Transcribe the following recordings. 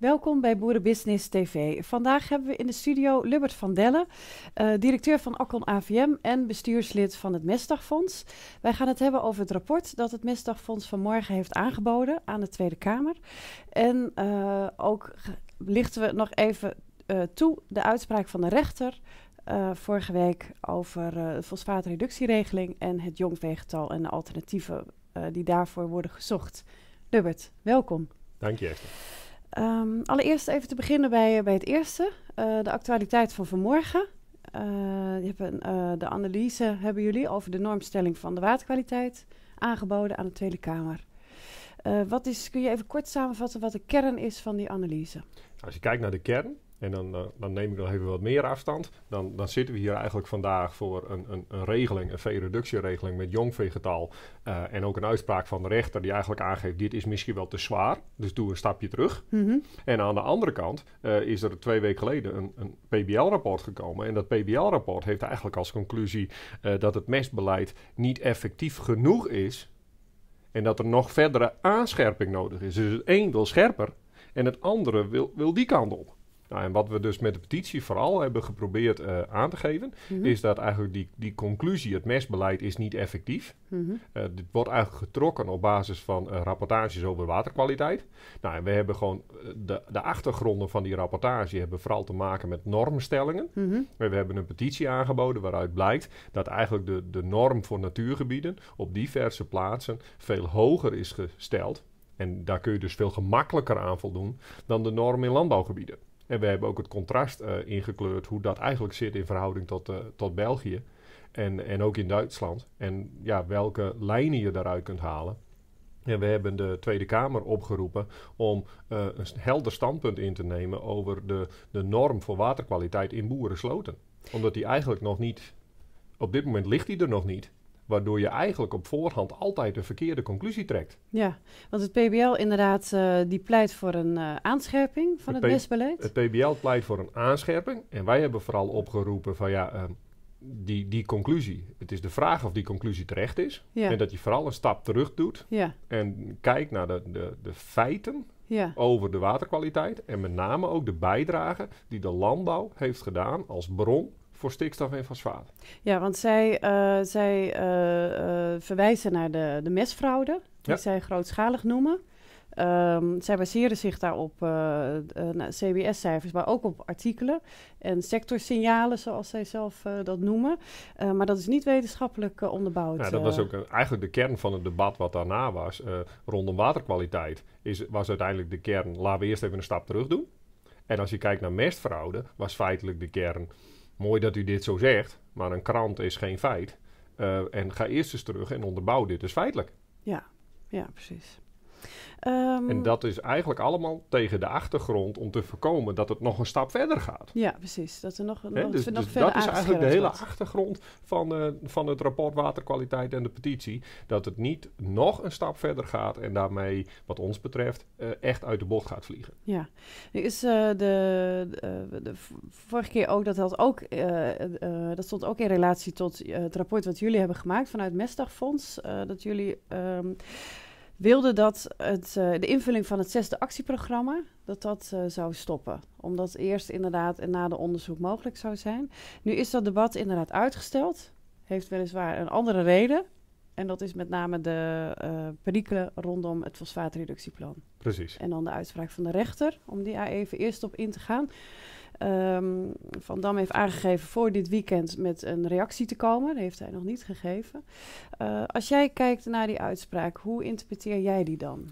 Welkom bij Boerenbusiness TV. Vandaag hebben we in de studio Lubbert van Delle, eh, directeur van Accon AVM en bestuurslid van het Mestdagfonds. Wij gaan het hebben over het rapport dat het Mestdagfonds vanmorgen heeft aangeboden aan de Tweede Kamer. En eh, ook lichten we nog even eh, toe de uitspraak van de rechter vorige week over de fosfaatreductieregeling en het jongvegetal en de alternatieven die daarvoor worden gezocht. Lubbert, welkom. Dank je. Ehm, allereerst even te beginnen bij, bij het eerste, eh, de actualiteit van vanmorgen. Eh, je hebt een, eh, de analyse hebben jullie over de normstelling van de waterkwaliteit aangeboden aan de Tweede Kamer. wat is, kun je even kort samenvatten wat de kern is van die analyse? Als je kijkt naar de kern, en dan, eh, dan, neem ik nog even wat meer afstand. Dan, dan zitten we hier eigenlijk vandaag voor een, een, een regeling, een veereductieregeling met jong Vegetaal. Eh, en ook een uitspraak van de rechter die eigenlijk aangeeft: dit is misschien wel te zwaar, dus doe een stapje terug. Mhm. En aan de andere kant eh, is er twee weken geleden een, een PBL-rapport gekomen. En dat PBL-rapport heeft eigenlijk als conclusie dat het mestbeleid niet effectief genoeg is. En dat er nog verdere aanscherping nodig is. Dus het een wil scherper en het andere wil, wil die kant op. Nou, en wat we dus met de petitie vooral hebben geprobeerd eh, aan te geven, mhm. is dat eigenlijk die, die conclusie, het mesbeleid is niet effectief. Mm -hmm. dit wordt eigenlijk getrokken op basis van eh, rapportages over waterkwaliteit. Nou, en we hebben gewoon de, de achtergronden van die rapportage hebben vooral te maken met normstellingen. Mhm. We hebben een petitie aangeboden waaruit blijkt dat eigenlijk de, de norm voor natuurgebieden op diverse plaatsen veel hoger is gesteld. En daar kun je dus veel gemakkelijker aan voldoen dan de norm in landbouwgebieden. En we hebben ook het contrast eh, ingekleurd hoe dat eigenlijk zit in verhouding tot, eh, tot België. En, en ook in Duitsland. En ja, welke lijnen je daaruit kunt halen. En we hebben de Tweede Kamer opgeroepen om eh, een helder standpunt in te nemen over de, de norm voor waterkwaliteit in boerensloten. Omdat die eigenlijk nog niet, op dit moment ligt die er nog niet waardoor je eigenlijk op voorhand altijd de verkeerde conclusie trekt. Ja, want het PBL inderdaad eh, die pleit voor een eh, aanscherping van het, het Het PBL pleit voor een aanscherping en wij hebben vooral opgeroepen van ja, ehm, die, die conclusie. Het is de vraag of die conclusie terecht is en dat je vooral een stap terug doet ja. en kijkt naar de, de, de feiten. Over de waterkwaliteit en met name ook de bijdrage die de landbouw heeft gedaan als bron voor stikstof en fosfaat. Ja, want zij, eh, zij eh, eh, verwijzen naar de, de mestfraude, die zij grootschalig noemen. Ehm, zij baseren zich daarop CBS-cijfers, maar ook op artikelen en sectorsignalen, zoals zij zelf dat noemen. maar dat is niet wetenschappelijk onderbouwd. Ja, dat was ook eigenlijk de kern van het debat wat daarna was rondom waterkwaliteit. Is, was uiteindelijk de kern, laten we eerst even een stap terug doen. En als je kijkt naar mestfraude, was feitelijk de kern mooi dat u dit zo zegt, maar een krant is geen feit. Eh, en ga eerst eens terug en onderbouw dit is dus feitelijk. Ja, ja precies. Ehm, en dat is eigenlijk allemaal tegen de achtergrond om te voorkomen dat het nog een stap verder gaat. Ja, precies. Dat er nog, nog, dus, nog dus verder Dat is eigenlijk de hele achtergrond van, eh, van het rapport waterkwaliteit en de petitie. Dat het niet nog een stap verder gaat en daarmee, wat ons betreft, eh, echt uit de bocht gaat vliegen. Ja, is eh, de, de, vorige keer ook dat dat ook, dat stond ook in relatie tot het rapport wat jullie hebben gemaakt vanuit Mestdagfonds. dat jullie. Ehm, wilde dat het, eh, de invulling van het zesde actieprogramma dat dat eh, zou stoppen. Omdat eerst inderdaad en na de onderzoek mogelijk zou zijn. Nu is dat debat inderdaad uitgesteld. Heeft weliswaar een andere reden. En dat is met name de uh, rondom het fosfaatreductieplan. Precies. En dan de uitspraak van de rechter, om die daar even eerst op in te gaan. Ehm, van Dam heeft aangegeven voor dit weekend met een reactie te komen. Dat heeft hij nog niet gegeven. Eh, als jij kijkt naar die uitspraak, hoe interpreteer jij die dan?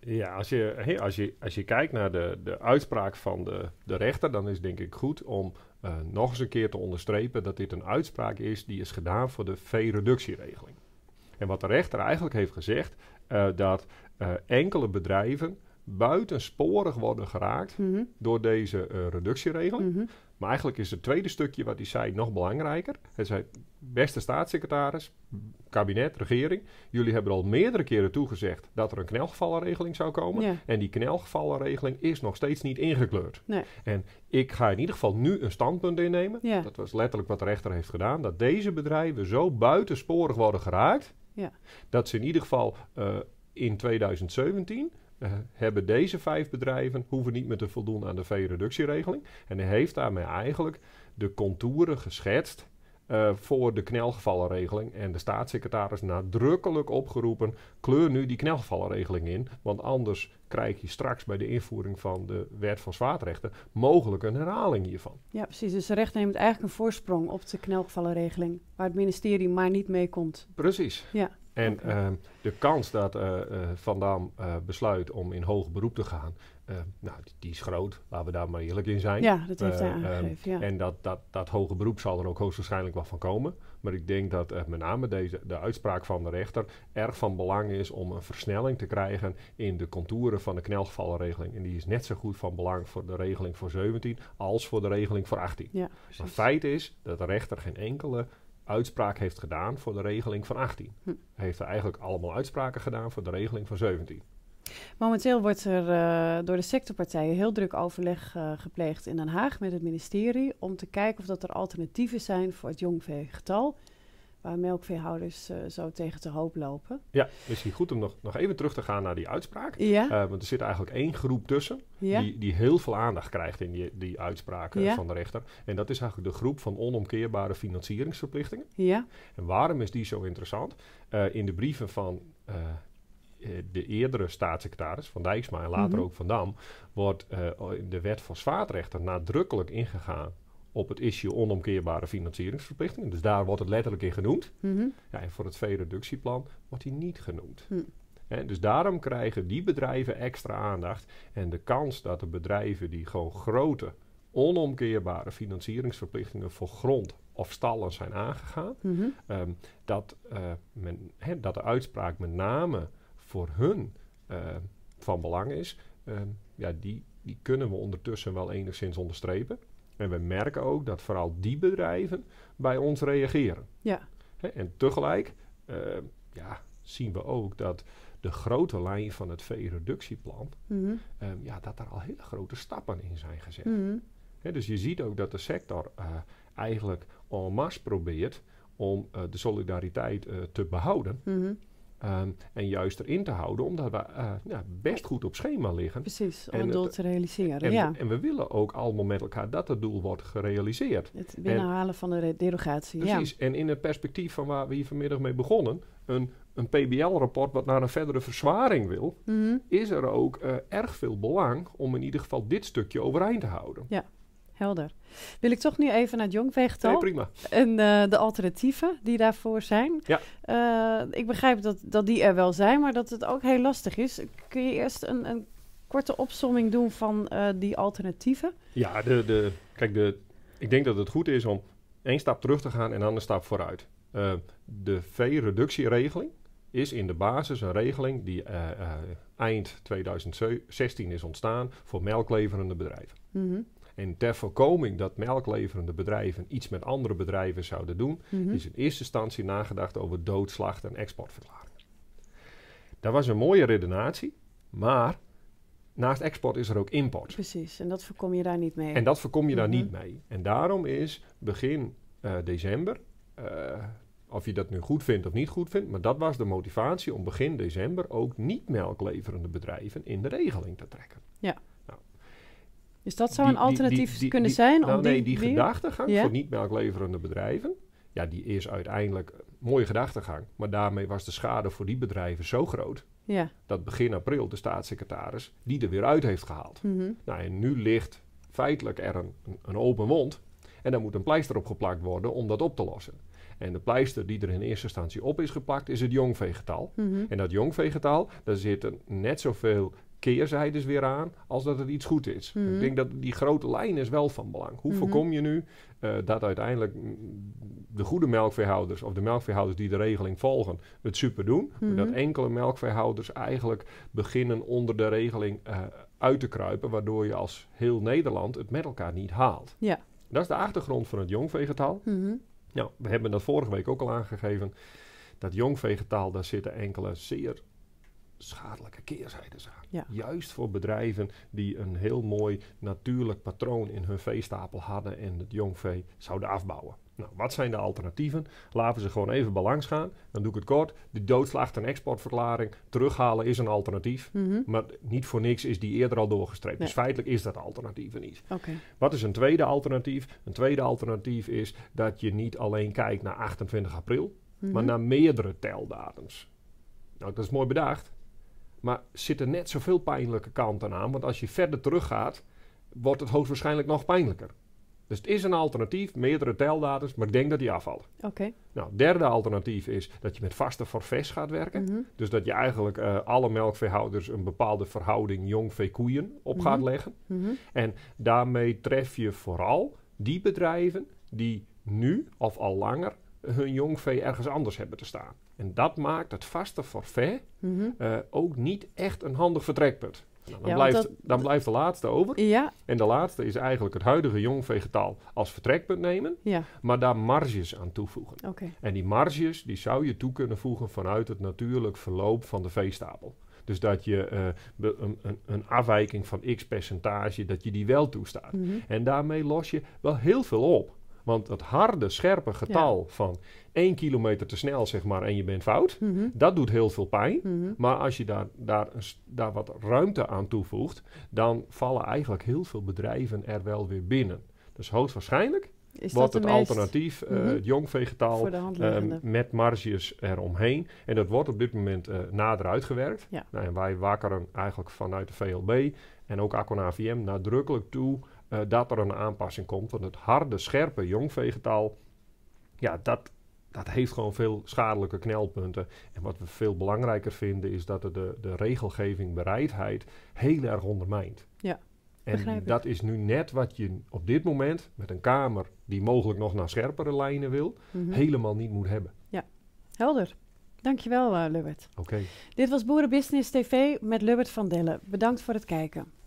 Ja, als je, als je, als je kijkt naar de, de uitspraak van de, de rechter, dan is het denk ik goed om eh, nog eens een keer te onderstrepen dat dit een uitspraak is die is gedaan voor de v-reductieregeling. En wat de rechter eigenlijk heeft gezegd, uh, dat enkele bedrijven buitensporig worden geraakt mhm. door deze uh, eh, reductieregeling. Mhm. Maar eigenlijk is het tweede stukje wat hij zei nog belangrijker. Hij zei, beste staatssecretaris, kabinet, regering, jullie hebben al meerdere keren toegezegd dat er een knelgevallenregeling zou komen. En die knelgevallenregeling is nog steeds niet ingekleurd. En ik ga in ieder geval nu een standpunt innemen. Dat was letterlijk wat de rechter heeft gedaan. Dat deze bedrijven zo buitensporig worden geraakt, ja. dat ze in ieder geval eh, in 2017 uh, hebben deze vijf bedrijven hoeven niet meer te voldoen aan de v-reductieregeling En hij heeft daarmee eigenlijk de contouren geschetst eh, voor de knelgevallenregeling. En de staatssecretaris nadrukkelijk opgeroepen: kleur nu die knelgevallenregeling in. Want anders krijg je straks bij de invoering van de wet van zwaardrechten mogelijk een herhaling hiervan. Ja, precies. Dus de rechter neemt eigenlijk een voorsprong op de knelgevallenregeling, waar het ministerie maar niet mee komt. Precies. Ja. En ehm, de kans dat eh, eh, Van Dam eh, besluit om in hoog beroep te gaan, nou, die, is groot, laten we daar maar eerlijk in zijn. Ja, dat heeft hij ehm, aangegeven. En dat, dat, dat hoger beroep zal er ook hoogstwaarschijnlijk wel van komen. Maar ik denk dat met name deze, de uitspraak van de rechter erg van belang is om een versnelling te krijgen in de contouren van de knelgevallenregeling. En die is net zo goed van belang voor de regeling voor 17 als voor de regeling voor 18. Ja, maar feit is dat de rechter geen enkele uitspraak heeft gedaan voor de regeling van 18. Hm. Heeft er eigenlijk allemaal uitspraken gedaan voor de regeling van 17. Momenteel wordt er eh, door de sectorpartijen heel druk overleg eh, gepleegd in Den Haag met het ministerie om te kijken of dat er alternatieven zijn voor het jong getal waar melkveehouders eh, zo tegen te hoop lopen. Ja, misschien goed om nog, nog even terug te gaan naar die uitspraak. Ja. Eh, want er zit eigenlijk één groep tussen die, die heel veel aandacht krijgt in die, die uitspraken van de rechter. En dat is eigenlijk de groep van onomkeerbare financieringsverplichtingen. Ja. En waarom is die zo interessant? Eh, in de brieven van de eerdere staatssecretaris van Dijksma en later mhm. ook van Dam, wordt in de wet fosfaatrechter nadrukkelijk ingegaan op het issue onomkeerbare financieringsverplichtingen. Dus daar wordt het letterlijk in genoemd. Mhm. ja, en voor het v reductieplan wordt die niet genoemd. Hm. dus daarom krijgen die bedrijven extra aandacht. En de kans dat de bedrijven die gewoon grote, onomkeerbare financieringsverplichtingen voor grond of stallen zijn aangegaan, mhm. ehm, dat, eh, dat de uitspraak met name voor hun eh, van belang is, ehm, ja, die, die kunnen we ondertussen wel enigszins onderstrepen. En we merken ook dat vooral die bedrijven bij ons reageren. Ja. en tegelijk eh, ja, zien we ook dat de grote lijn van het veereductieplan, mm -hmm. ja, dat daar al hele grote stappen in zijn gezet. Mhm. dus je ziet ook dat de sector eh, eigenlijk en masse probeert om eh, de solidariteit te behouden. Mm Ehm, en juist erin te houden, omdat we eh, best goed op schema liggen. Precies, om het doel te realiseren. En, ja. en we willen ook allemaal met elkaar dat het doel wordt gerealiseerd. Het binnenhalen van de derogatie. Precies, en in het perspectief van waar we hier vanmiddag mee begonnen, een, een PBL-rapport wat naar een verdere verzwaring wil, mhm. is er ook eh, erg veel belang om in ieder geval dit stukje overeind te houden. Ja. Helder. Wil ik toch nu even naar het jongveegtal. Nee, prima. En eh, de alternatieven die daarvoor zijn. Ja. Eh, ik begrijp dat, dat die er wel zijn, maar dat het ook heel lastig is. Kun je eerst een, een korte opsomming doen van eh, die alternatieven? Ja, de, de, kijk, de, ik denk dat het goed is om één stap terug te gaan en dan een stap vooruit. de V-reductieregeling is in de basis een regeling die eind 2016 is ontstaan voor melkleverende bedrijven. Mm en ter voorkoming dat melkleverende bedrijven iets met andere bedrijven zouden doen, mhm. is in eerste instantie nagedacht over doodslacht en exportverklaringen. Dat was een mooie redenatie, maar naast export is er ook import. Precies, en dat voorkom je daar niet mee. En dat voorkom je daar mhm. niet mee. En daarom is begin eh, december, eh, of je dat nu goed vindt of niet goed vindt, maar dat was de motivatie om begin december ook niet-melkleverende bedrijven in de regeling te trekken. Ja. Dus dat zou een alternatief kunnen zijn? Nou, om nee, die, gedachtegang voor niet-melkleverende bedrijven, ja, die is uiteindelijk een mooie gedachtegang. Maar daarmee was de schade voor die bedrijven zo groot. Ja. Dat begin april de staatssecretaris die er weer uit heeft gehaald. Mhm. Nou, en nu ligt feitelijk er een, een open wond. En daar moet een pleister op geplakt worden om dat op te lossen. En de pleister die er in eerste instantie op is geplakt, is het jongvegetaal. Mhm. En dat jongvegetaal daar zitten net zoveel keerzijdes weer aan als dat het iets goed is. Ik mhm. denk dat die grote lijn is wel van belang. Hoe mhm. voorkom je nu eh, dat uiteindelijk de goede melkveehouders of de melkveehouders die de regeling volgen het super doen, mhm. dat enkele melkveehouders eigenlijk beginnen onder de regeling eh, uit te kruipen, waardoor je als heel Nederland het met elkaar niet haalt. Ja. Dat is de achtergrond van het jongvegetaal. Nou, we hebben dat vorige week ook al aangegeven. Dat jongvegetaal, daar zitten enkele zeer schadelijke keerzijdezaak. zijn Juist voor bedrijven die een heel mooi natuurlijk patroon in hun veestapel hadden en het jongvee zouden afbouwen. Nou, wat zijn de alternatieven? Laten ze gewoon even balans gaan. Dan doe ik het kort. De doodslag en exportverklaring terughalen is een alternatief. Mhm. Maar niet voor niks is die eerder al doorgestreept. Dus feitelijk is dat alternatief niet. Wat is een tweede alternatief? Een tweede alternatief is dat je niet alleen kijkt naar 28 april, mhm. maar naar meerdere teldatums. Nou, dat is mooi bedacht. Maar zitten net zoveel pijnlijke kanten aan. Want als je verder teruggaat, wordt het hoogstwaarschijnlijk nog pijnlijker. Dus het is een alternatief, meerdere teldatums, maar ik denk dat die afvallen. Oké. Nou, derde alternatief is dat je met vaste forfaits gaat werken. Mhm. Dus dat je eigenlijk eh, alle melkveehouders een bepaalde verhouding jong koeien op gaat mhm. leggen. Mhm. En daarmee tref je vooral die bedrijven die nu of al langer hun jongvee ergens anders hebben te staan. En dat maakt het vaste forfait mhm. eh, ook niet echt een handig vertrekpunt. Nou, dan, blijft, dan blijft de laatste over. Ja. En de laatste is eigenlijk het huidige jongvegetaal als vertrekpunt nemen, maar daar marges aan toevoegen. Okay. En die marges die zou je toe kunnen voegen vanuit het natuurlijk verloop van de veestapel. Dus dat je eh, een, een, een, afwijking van x percentage, dat je die wel toestaat. Mhm. En daarmee los je wel heel veel op. Want dat harde, scherpe getal van één kilometer te snel, zeg maar, en je bent fout, mhm. dat doet heel veel pijn. Mhm. Maar als je daar, daar, daar wat ruimte aan toevoegt, dan vallen eigenlijk heel veel bedrijven er wel weer binnen. Dus hoogstwaarschijnlijk is wordt het alternatief, eh, mhm. het mm -hmm. met marges eromheen. En dat wordt op dit moment eh, nader uitgewerkt. Nou, en wij wakkeren eigenlijk vanuit de VLB en ook Acon nadrukkelijk toe eh, dat er een aanpassing komt. Want het harde, scherpe jongvegetaal, ja, dat, dat heeft gewoon veel schadelijke knelpunten. En wat we veel belangrijker vinden is dat het de, de regelgeving bereidheid heel erg ondermijnt. Ja. En dat is nu net wat je op dit moment met een Kamer die mogelijk nog naar scherpere lijnen wil, mhm. helemaal niet moet hebben. Ja, helder. Dankjewel, uh, eh, Lubbert. Oké. Dit was Boerenbusiness TV met Lubbert van Dille. Bedankt voor het kijken.